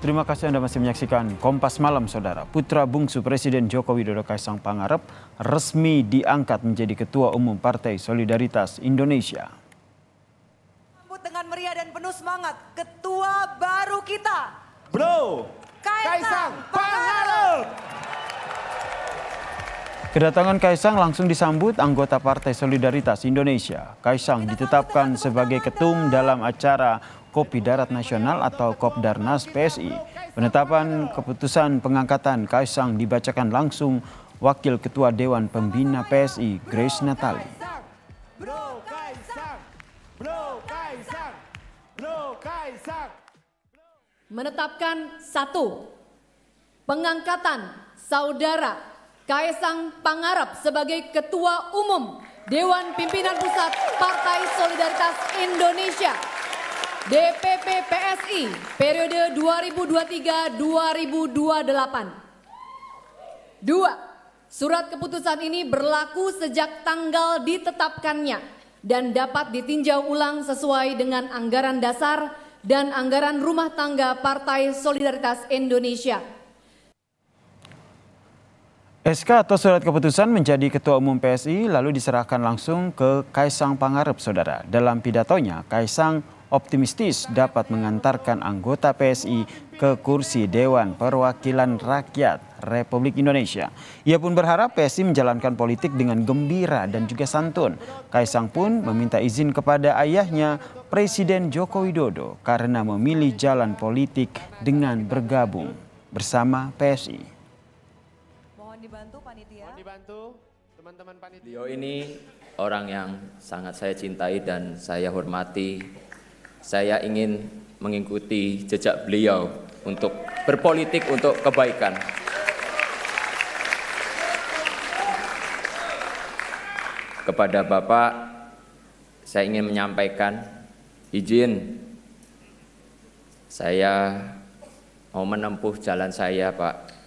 Terima kasih Anda masih menyaksikan Kompas Malam, Saudara. Putra bungsu Presiden Joko Widodo Kaisang Pangarep resmi diangkat menjadi Ketua Umum Partai Solidaritas Indonesia. Sambut dengan meriah dan penuh semangat, Ketua baru kita, Bro Kaisang, Kaisang Pangarep. Kedatangan Kaisang langsung disambut anggota Partai Solidaritas Indonesia. Kaisang ditetapkan sebagai ketum dalam acara Kopi Darat Nasional atau Kopdarnas PSI. Penetapan keputusan pengangkatan Kaisang dibacakan langsung Wakil Ketua Dewan Pembina PSI Grace Natali. Menetapkan satu pengangkatan saudara Kaisang Pangarap sebagai Ketua Umum Dewan Pimpinan Pusat Partai Solidaritas Indonesia DPP PSI periode 2023-2028. Dua, surat keputusan ini berlaku sejak tanggal ditetapkannya dan dapat ditinjau ulang sesuai dengan anggaran dasar dan anggaran rumah tangga Partai Solidaritas Indonesia. SK atau surat keputusan menjadi ketua umum PSI lalu diserahkan langsung ke Kaisang Pangarep, saudara. Dalam pidatonya, Kaisang optimistis dapat mengantarkan anggota PSI ke kursi Dewan Perwakilan Rakyat Republik Indonesia. Ia pun berharap PSI menjalankan politik dengan gembira dan juga santun. Kaisang pun meminta izin kepada ayahnya Presiden Joko Widodo karena memilih jalan politik dengan bergabung bersama PSI. Mohon dibantu panitia. Mohon dibantu teman-teman panitia. Beliau ini orang yang sangat saya cintai dan saya hormati saya ingin mengikuti jejak beliau untuk berpolitik untuk kebaikan. Kepada Bapak, saya ingin menyampaikan izin saya mau menempuh jalan saya, Pak,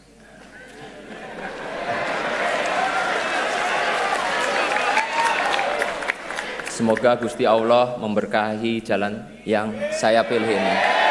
Semoga Gusti Allah memberkahi jalan yang saya pilih ini.